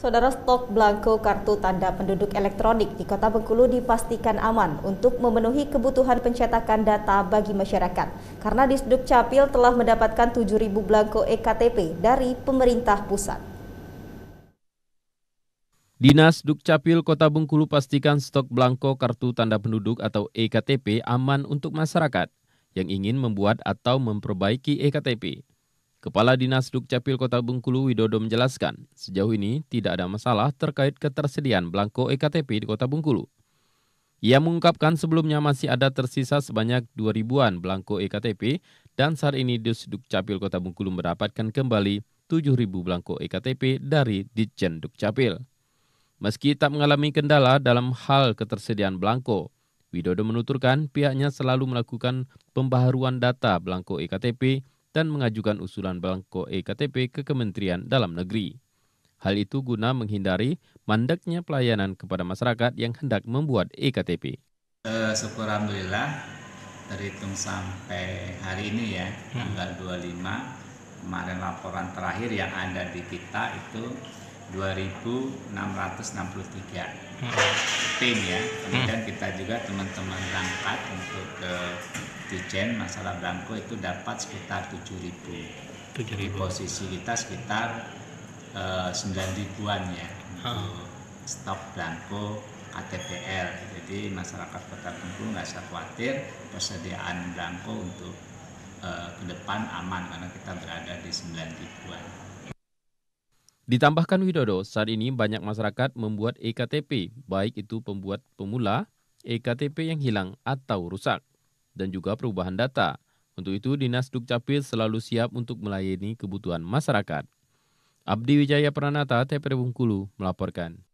Saudara stok blanko kartu tanda penduduk elektronik di Kota Bengkulu dipastikan aman untuk memenuhi kebutuhan pencetakan data bagi masyarakat karena Disduk Capil telah mendapatkan 7.000 blanko ektp dari pemerintah pusat. Dinas Dukcapil Kota Bengkulu pastikan stok blanko kartu tanda penduduk atau EKTP aman untuk masyarakat yang ingin membuat atau memperbaiki EKTP. Kepala Dinas Dukcapil Kota Bengkulu Widodo menjelaskan, sejauh ini tidak ada masalah terkait ketersediaan belangko EKTP di Kota Bengkulu. Ia mengungkapkan sebelumnya masih ada tersisa sebanyak 2 ribuan belangko EKTP dan saat ini Dukcapil Kota Bengkulu mendapatkan kembali 7 ribu belangko EKTP dari Ditjen Dukcapil. Meski tak mengalami kendala dalam hal ketersediaan belangko, Widodo menuturkan pihaknya selalu melakukan pembaharuan data belangko EKTP dan mengajukan usulan belangko ektp ke Kementerian Dalam Negeri. Hal itu guna menghindari mandeknya pelayanan kepada masyarakat yang hendak membuat ektp. Uh, eh, syukur Alhamdulillah terhitung sampai hari ini ya, hmm. tanggal 25 kemarin laporan terakhir yang ada di kita itu 2663 hmm. tim ya. Hmm. Kemudian kita juga teman-teman berangkat untuk ke dijen masalah belangko itu dapat sekitar 7000 ribu, di posisi kita sekitar uh, ribuan ya untuk stok belangko KTPL jadi masyarakat kota Bengkulu nggak usah khawatir persediaan belangko untuk uh, ke depan aman karena kita berada di sembilan ribuan. Ditambahkan Widodo, saat ini banyak masyarakat membuat EKTP, baik itu pembuat pemula, EKTP yang hilang atau rusak dan juga perubahan data. Untuk itu, Dinas Dukcapil selalu siap untuk melayani kebutuhan masyarakat. Abdi Wijaya Pranata, TPR Bungkulu, melaporkan.